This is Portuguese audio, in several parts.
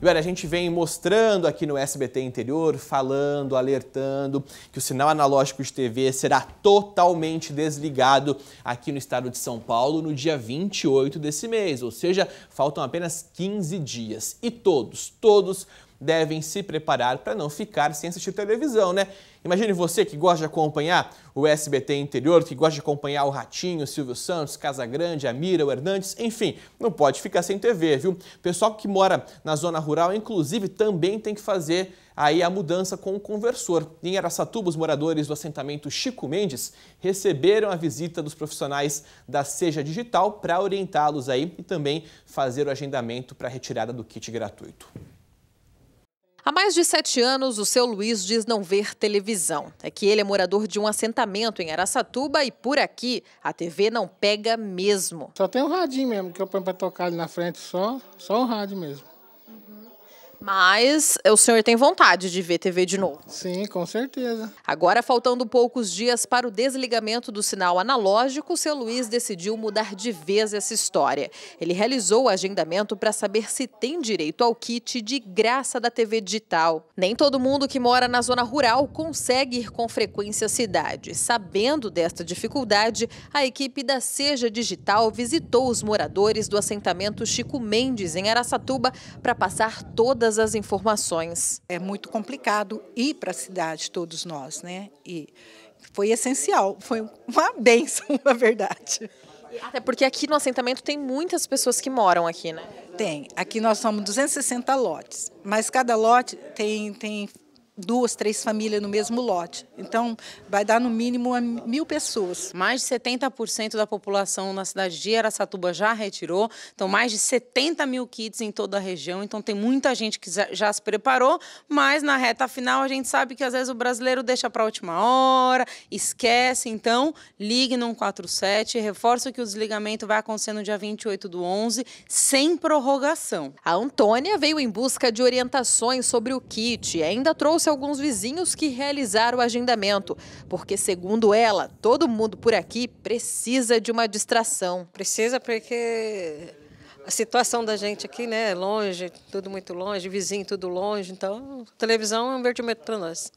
E olha, a gente vem mostrando aqui no SBT Interior, falando, alertando que o sinal analógico de TV será totalmente desligado aqui no estado de São Paulo no dia 28 desse mês, ou seja, faltam apenas 15 dias. E todos, todos devem se preparar para não ficar sem assistir televisão, né? Imagine você que gosta de acompanhar o SBT interior, que gosta de acompanhar o Ratinho, o Silvio Santos, Casa Grande, a Mira, o Hernandes, enfim, não pode ficar sem TV, viu? Pessoal que mora na zona rural, inclusive, também tem que fazer aí a mudança com o conversor. Em Aracatuba, os moradores do assentamento Chico Mendes receberam a visita dos profissionais da Seja Digital para orientá-los aí e também fazer o agendamento para a retirada do kit gratuito. Há mais de sete anos, o seu Luiz diz não ver televisão. É que ele é morador de um assentamento em Araçatuba e por aqui a TV não pega mesmo. Só tem um radinho mesmo que eu ponho para tocar ali na frente, só, só um rádio mesmo. Mas o senhor tem vontade de ver TV de novo? Sim, com certeza. Agora, faltando poucos dias para o desligamento do sinal analógico, o seu Luiz decidiu mudar de vez essa história. Ele realizou o agendamento para saber se tem direito ao kit de graça da TV digital. Nem todo mundo que mora na zona rural consegue ir com frequência à cidade. Sabendo desta dificuldade, a equipe da Seja Digital visitou os moradores do assentamento Chico Mendes, em Araçatuba, para passar todas todas as informações. É muito complicado ir para a cidade, todos nós, né? E foi essencial, foi uma benção, na verdade. Até porque aqui no assentamento tem muitas pessoas que moram aqui, né? Tem. Aqui nós somos 260 lotes, mas cada lote tem, tem duas, três famílias no mesmo lote. Então, vai dar no mínimo mil pessoas. Mais de 70% da população na cidade de Aracatuba já retirou. Então, mais de 70 mil kits em toda a região. Então, tem muita gente que já se preparou, mas na reta final a gente sabe que às vezes o brasileiro deixa para a última hora, esquece. Então, ligue no 147. Reforço que o desligamento vai acontecer no dia 28 do 11, sem prorrogação. A Antônia veio em busca de orientações sobre o kit e ainda trouxe conhece alguns vizinhos que realizaram o agendamento, porque, segundo ela, todo mundo por aqui precisa de uma distração. Precisa porque a situação da gente aqui, né, é longe, tudo muito longe, vizinho tudo longe, então televisão é um divertimento para nós.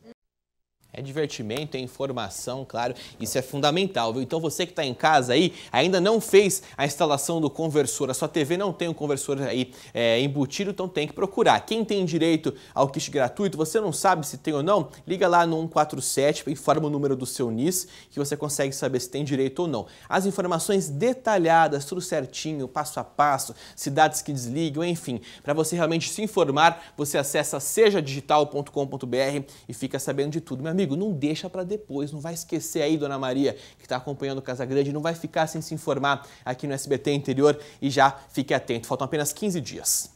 É divertimento, é informação, claro, isso é fundamental, viu? Então você que está em casa aí, ainda não fez a instalação do conversor, a sua TV não tem um conversor aí é, embutido, então tem que procurar. Quem tem direito ao kit gratuito, você não sabe se tem ou não, liga lá no 147, informa o número do seu NIS, que você consegue saber se tem direito ou não. As informações detalhadas, tudo certinho, passo a passo, cidades que desligam, enfim, para você realmente se informar, você acessa sejadigital.com.br e fica sabendo de tudo, meu amigo Amigo, não deixa para depois, não vai esquecer aí, Dona Maria, que está acompanhando o Casa Grande, não vai ficar sem se informar aqui no SBT Interior e já fique atento, faltam apenas 15 dias.